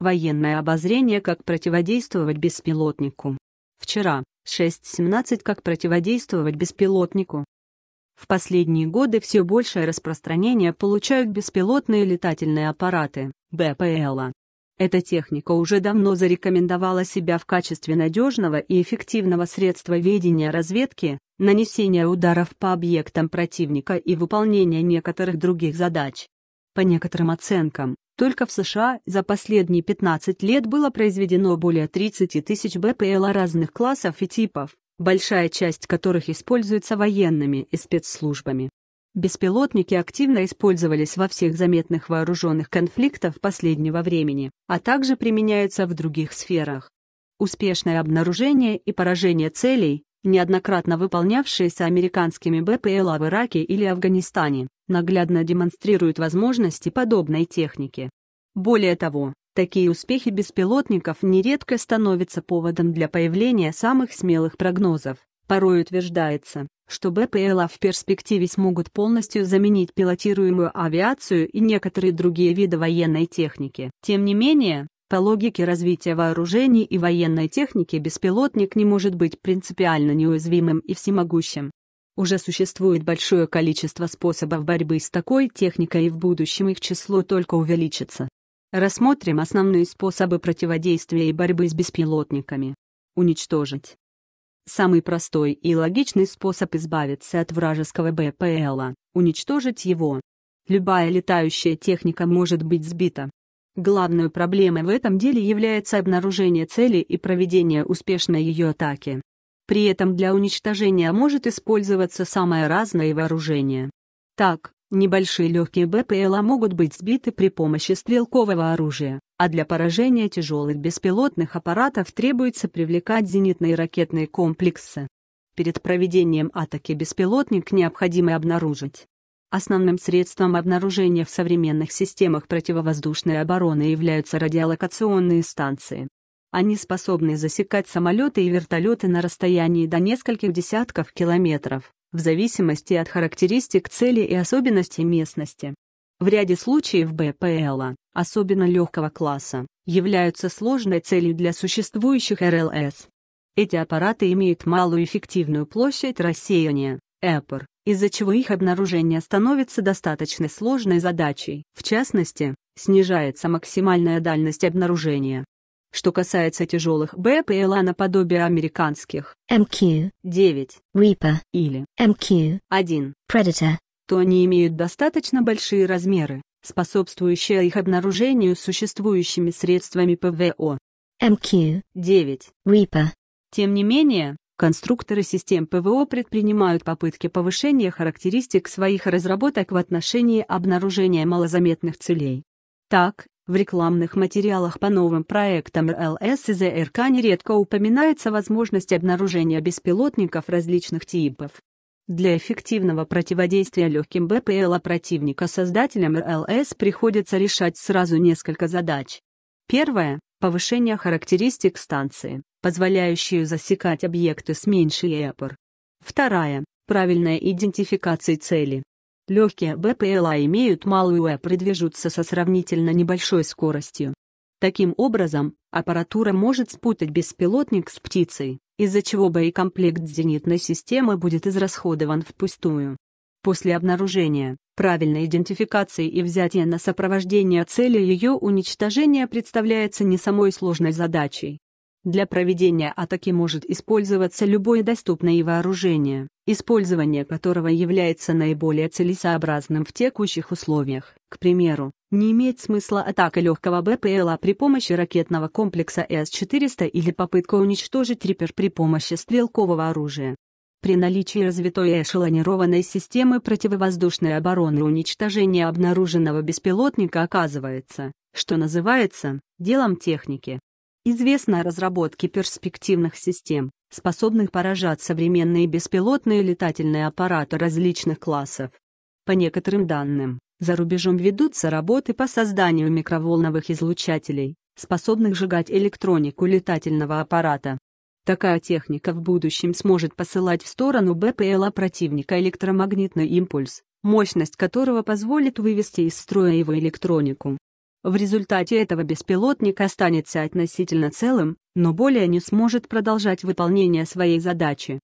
Военное обозрение как противодействовать беспилотнику. Вчера, 6.17 как противодействовать беспилотнику. В последние годы все большее распространение получают беспилотные летательные аппараты, БПЛА. Эта техника уже давно зарекомендовала себя в качестве надежного и эффективного средства ведения разведки, нанесения ударов по объектам противника и выполнения некоторых других задач. По некоторым оценкам, только в США за последние 15 лет было произведено более 30 тысяч БПЛА разных классов и типов, большая часть которых используется военными и спецслужбами. Беспилотники активно использовались во всех заметных вооруженных конфликтах последнего времени, а также применяются в других сферах. Успешное обнаружение и поражение целей, неоднократно выполнявшиеся американскими БПЛА в Ираке или Афганистане, наглядно демонстрируют возможности подобной техники. Более того, такие успехи беспилотников нередко становятся поводом для появления самых смелых прогнозов. Порой утверждается, что БПЛА в перспективе смогут полностью заменить пилотируемую авиацию и некоторые другие виды военной техники. Тем не менее, по логике развития вооружений и военной техники беспилотник не может быть принципиально неуязвимым и всемогущим. Уже существует большое количество способов борьбы с такой техникой и в будущем их число только увеличится. Рассмотрим основные способы противодействия и борьбы с беспилотниками. Уничтожить. Самый простой и логичный способ избавиться от вражеского БПЛа – уничтожить его. Любая летающая техника может быть сбита. Главной проблемой в этом деле является обнаружение цели и проведение успешной ее атаки. При этом для уничтожения может использоваться самое разное вооружение. Так, Небольшие легкие БПЛА могут быть сбиты при помощи стрелкового оружия, а для поражения тяжелых беспилотных аппаратов требуется привлекать зенитные ракетные комплексы. Перед проведением атаки беспилотник необходимо обнаружить. Основным средством обнаружения в современных системах противовоздушной обороны являются радиолокационные станции. Они способны засекать самолеты и вертолеты на расстоянии до нескольких десятков километров в зависимости от характеристик цели и особенностей местности. В ряде случаев БПЛ, особенно легкого класса, являются сложной целью для существующих РЛС. Эти аппараты имеют малую эффективную площадь рассеяния, ЭПР, из-за чего их обнаружение становится достаточно сложной задачей. В частности, снижается максимальная дальность обнаружения, что касается тяжелых БПЛА наподобие американских mq 9 Reaper или mq 1 Predator, то они имеют достаточно большие размеры, способствующие их обнаружению существующими средствами ПВО. mq 9 Reaper. Тем не менее, конструкторы систем ПВО предпринимают попытки повышения характеристик своих разработок в отношении обнаружения малозаметных целей. Так, в рекламных материалах по новым проектам РЛС и ЗРК нередко упоминается возможность обнаружения беспилотников различных типов. Для эффективного противодействия легким БПЛА противника создателям РЛС приходится решать сразу несколько задач. Первое – повышение характеристик станции, позволяющую засекать объекты с меньшей ЭПР. Вторая – правильная идентификация цели, Легкие БПЛА имеют малую ЭПР и движутся со сравнительно небольшой скоростью. Таким образом, аппаратура может спутать беспилотник с птицей, из-за чего боекомплект зенитной системы будет израсходован впустую. После обнаружения, правильной идентификации и взятия на сопровождение цели ее уничтожения представляется не самой сложной задачей, для проведения атаки может использоваться любое доступное вооружение, использование которого является наиболее целесообразным в текущих условиях. К примеру, не имеет смысла атака легкого БПЛА при помощи ракетного комплекса С-400 или попытка уничтожить Риппер при помощи стрелкового оружия. При наличии развитой эшелонированной системы противовоздушной обороны уничтожение обнаруженного беспилотника оказывается, что называется, делом техники. Известно о разработке перспективных систем, способных поражать современные беспилотные летательные аппараты различных классов. По некоторым данным, за рубежом ведутся работы по созданию микроволновых излучателей, способных сжигать электронику летательного аппарата. Такая техника в будущем сможет посылать в сторону БПЛА противника электромагнитный импульс, мощность которого позволит вывести из строя его электронику. В результате этого беспилотник останется относительно целым, но более не сможет продолжать выполнение своей задачи.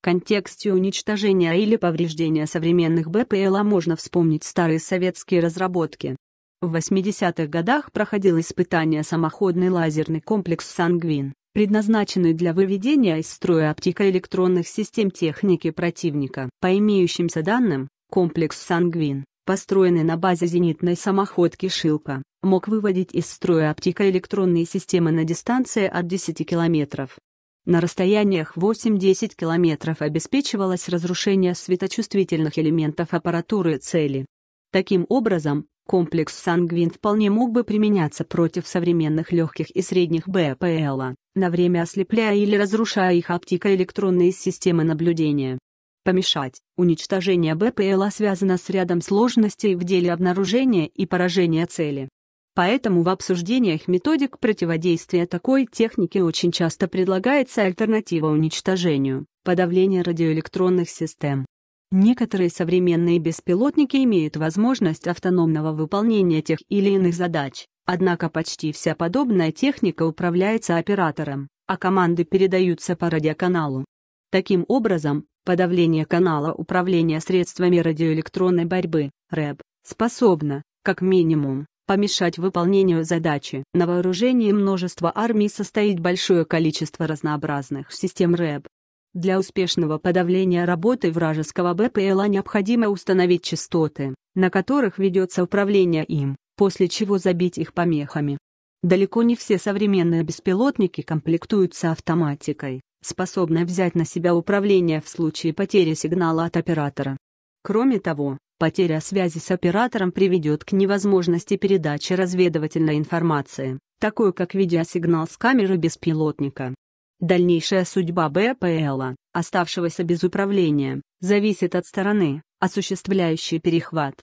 В контексте уничтожения или повреждения современных БПЛА можно вспомнить старые советские разработки. В 80-х годах проходил испытание самоходный лазерный комплекс «Сангвин», предназначенный для выведения из строя оптико-электронных систем техники противника. По имеющимся данным, комплекс «Сангвин» построенный на базе зенитной самоходки «Шилка», мог выводить из строя оптико-электронные системы на дистанции от 10 километров. На расстояниях 8-10 километров обеспечивалось разрушение светочувствительных элементов аппаратуры цели. Таким образом, комплекс «Сангвин» вполне мог бы применяться против современных легких и средних БПЛА, на время ослепляя или разрушая их оптико-электронные системы наблюдения помешать. Уничтожение БПЛА связано с рядом сложностей в деле обнаружения и поражения цели. Поэтому в обсуждениях методик противодействия такой технике очень часто предлагается альтернатива уничтожению – подавление радиоэлектронных систем. Некоторые современные беспилотники имеют возможность автономного выполнения тех или иных задач, однако почти вся подобная техника управляется оператором, а команды передаются по радиоканалу. Таким образом, подавление канала управления средствами радиоэлектронной борьбы, РЭБ, способно, как минимум, помешать выполнению задачи. На вооружении множества армий состоит большое количество разнообразных систем РЭБ. Для успешного подавления работы вражеского БПЛА необходимо установить частоты, на которых ведется управление им, после чего забить их помехами. Далеко не все современные беспилотники комплектуются автоматикой способной взять на себя управление в случае потери сигнала от оператора. Кроме того, потеря связи с оператором приведет к невозможности передачи разведывательной информации, такой как видеосигнал с камеры беспилотника. Дальнейшая судьба БПЛ, оставшегося без управления, зависит от стороны, осуществляющей перехват.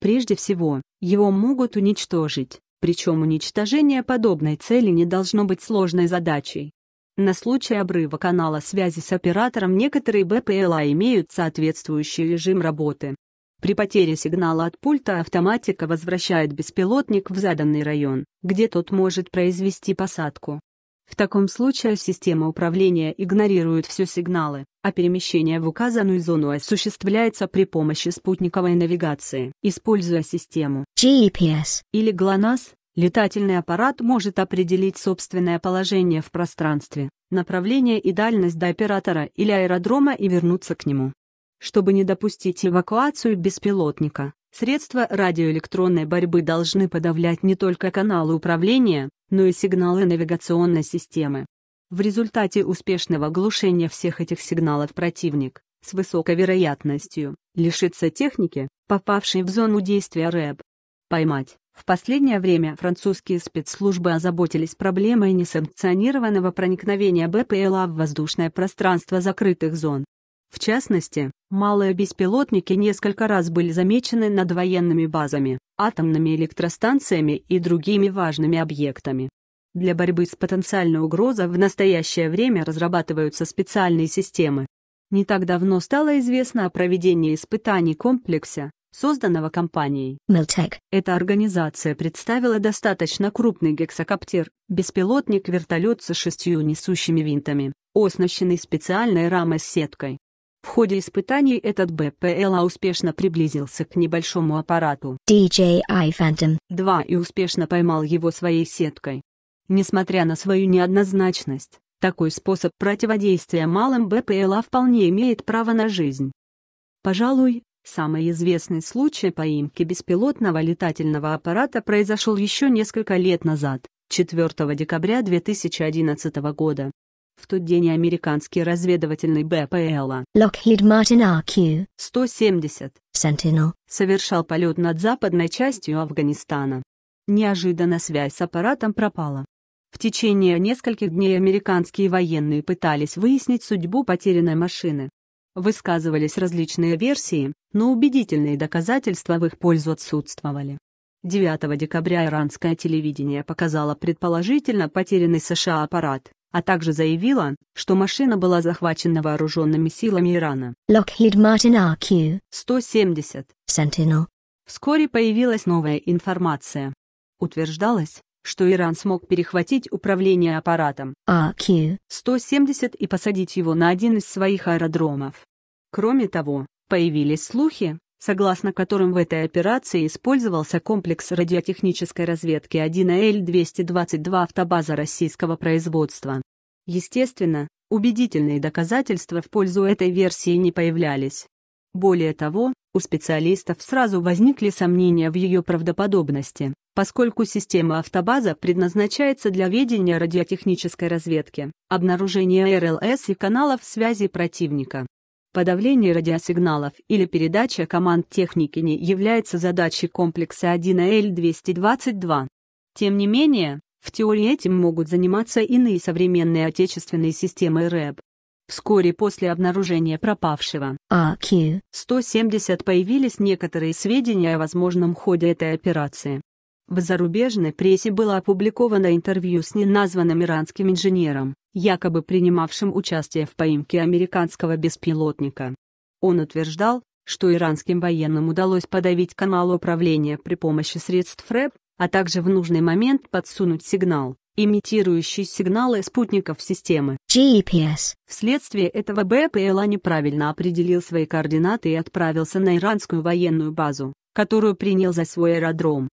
Прежде всего, его могут уничтожить, причем уничтожение подобной цели не должно быть сложной задачей. На случай обрыва канала связи с оператором некоторые БПЛА имеют соответствующий режим работы. При потере сигнала от пульта автоматика возвращает беспилотник в заданный район, где тот может произвести посадку. В таком случае система управления игнорирует все сигналы, а перемещение в указанную зону осуществляется при помощи спутниковой навигации, используя систему GPS или GLONASS Летательный аппарат может определить собственное положение в пространстве, направление и дальность до оператора или аэродрома и вернуться к нему. Чтобы не допустить эвакуацию беспилотника, средства радиоэлектронной борьбы должны подавлять не только каналы управления, но и сигналы навигационной системы. В результате успешного глушения всех этих сигналов противник, с высокой вероятностью, лишится техники, попавшей в зону действия РЭБ. Поймать, в последнее время французские спецслужбы озаботились проблемой несанкционированного проникновения БПЛА в воздушное пространство закрытых зон. В частности, малые беспилотники несколько раз были замечены над военными базами, атомными электростанциями и другими важными объектами. Для борьбы с потенциальной угрозой в настоящее время разрабатываются специальные системы. Не так давно стало известно о проведении испытаний комплекса, созданного компанией Miltech. Эта организация представила достаточно крупный гексокоптер, беспилотник-вертолет со шестью несущими винтами, оснащенный специальной рамой с сеткой. В ходе испытаний этот БПЛА успешно приблизился к небольшому аппарату DJI Phantom 2 и успешно поймал его своей сеткой. Несмотря на свою неоднозначность, такой способ противодействия малым БПЛА вполне имеет право на жизнь. Пожалуй, Самый известный случай поимки беспилотного летательного аппарата произошел еще несколько лет назад, 4 декабря 2011 года. В тот день американский разведывательный БПЛА Lockheed Martin RQ-170 Sentinel совершал полет над западной частью Афганистана. Неожиданно связь с аппаратом пропала. В течение нескольких дней американские военные пытались выяснить судьбу потерянной машины. Высказывались различные версии, но убедительные доказательства в их пользу отсутствовали. 9 декабря иранское телевидение показало предположительно потерянный США аппарат, а также заявило, что машина была захвачена вооруженными силами Ирана. Lockheed Martin RQ-170 Sentinel. Вскоре появилась новая информация. Утверждалось, что Иран смог перехватить управление аппаратом АК-170 и посадить его на один из своих аэродромов. Кроме того, появились слухи, согласно которым в этой операции использовался комплекс радиотехнической разведки 1Л-222 автобаза российского производства. Естественно, убедительные доказательства в пользу этой версии не появлялись. Более того, у специалистов сразу возникли сомнения в ее правдоподобности, поскольку система автобаза предназначается для ведения радиотехнической разведки, обнаружения РЛС и каналов связи противника. Подавление радиосигналов или передача команд техники не является задачей комплекса 1 ал 222 Тем не менее, в теории этим могут заниматься иные современные отечественные системы РЭБ, Вскоре после обнаружения пропавшего АК-170 появились некоторые сведения о возможном ходе этой операции. В зарубежной прессе было опубликовано интервью с неназванным иранским инженером, якобы принимавшим участие в поимке американского беспилотника. Он утверждал, что иранским военным удалось подавить канал управления при помощи средств РЭП, а также в нужный момент подсунуть сигнал, имитирующий сигналы спутников системы. GPS. Вследствие этого БПЛА неправильно определил свои координаты и отправился на иранскую военную базу, которую принял за свой аэродром.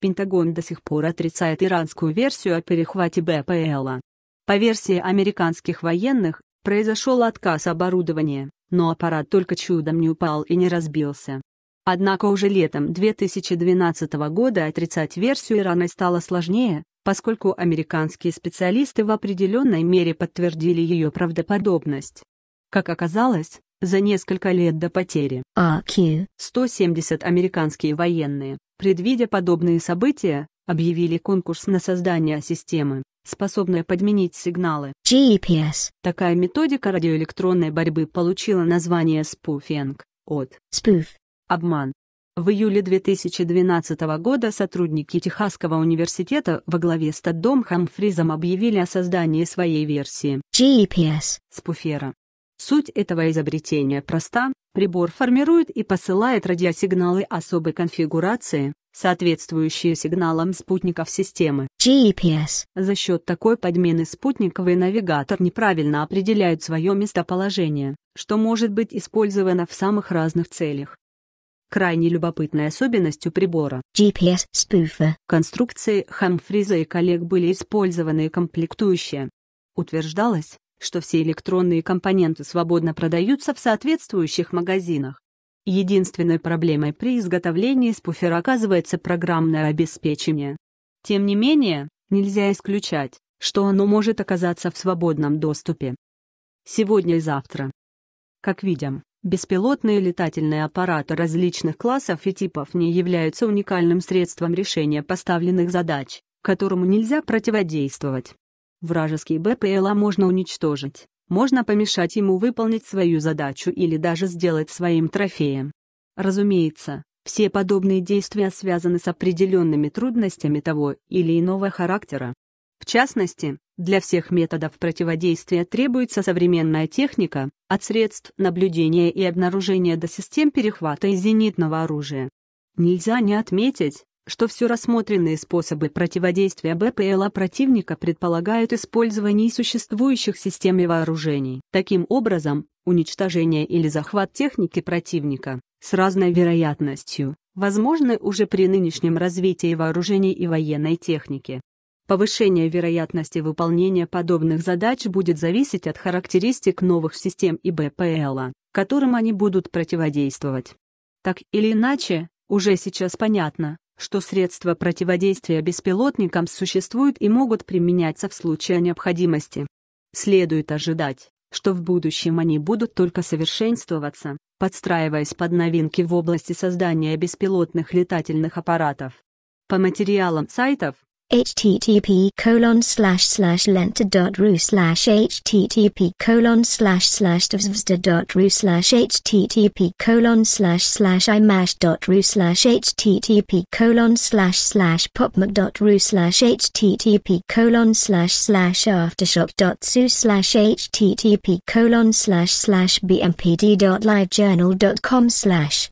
Пентагон до сих пор отрицает иранскую версию о перехвате БПЛА. По версии американских военных, произошел отказ оборудования, но аппарат только чудом не упал и не разбился. Однако уже летом 2012 года отрицать версию Ирана стало сложнее, поскольку американские специалисты в определенной мере подтвердили ее правдоподобность. Как оказалось, за несколько лет до потери АК 170 американские военные, предвидя подобные события, объявили конкурс на создание системы, способной подменить сигналы GPS. Такая методика радиоэлектронной борьбы получила название спуфинг от спуф – обман. В июле 2012 года сотрудники Техасского университета во главе с Теддом Хамфризом объявили о создании своей версии GPS с Суть этого изобретения проста. Прибор формирует и посылает радиосигналы особой конфигурации, соответствующие сигналам спутников системы. GPS. За счет такой подмены спутниковый навигатор неправильно определяет свое местоположение, что может быть использовано в самых разных целях крайне любопытной особенностью прибора GPS-спуфа конструкции Хамфриза и коллег были использованы комплектующие. Утверждалось, что все электронные компоненты свободно продаются в соответствующих магазинах. Единственной проблемой при изготовлении спуфера оказывается программное обеспечение. Тем не менее, нельзя исключать, что оно может оказаться в свободном доступе. Сегодня и завтра. Как видим, Беспилотные летательные аппараты различных классов и типов не являются уникальным средством решения поставленных задач, которому нельзя противодействовать. Вражеский БПЛА можно уничтожить, можно помешать ему выполнить свою задачу или даже сделать своим трофеем. Разумеется, все подобные действия связаны с определенными трудностями того или иного характера. В частности, для всех методов противодействия требуется современная техника, от средств наблюдения и обнаружения до систем перехвата и зенитного оружия. Нельзя не отметить, что все рассмотренные способы противодействия БПЛА противника предполагают использование существующих систем и вооружений. Таким образом, уничтожение или захват техники противника, с разной вероятностью, возможны уже при нынешнем развитии вооружений и военной техники. Повышение вероятности выполнения подобных задач будет зависеть от характеристик новых систем и ИБПЛ, которым они будут противодействовать. Так или иначе, уже сейчас понятно, что средства противодействия беспилотникам существуют и могут применяться в случае необходимости. Следует ожидать, что в будущем они будут только совершенствоваться, подстраиваясь под новинки в области создания беспилотных летательных аппаратов. По материалам сайтов, http colon slash slash lenta.ru slash http colon slash slash ru slash http colon slash slash imash.ru slash http colon slash slash popmuck.ru slash http colon slash slash aftershock.su slash http colon slash slash bmpd.livejournal.com slash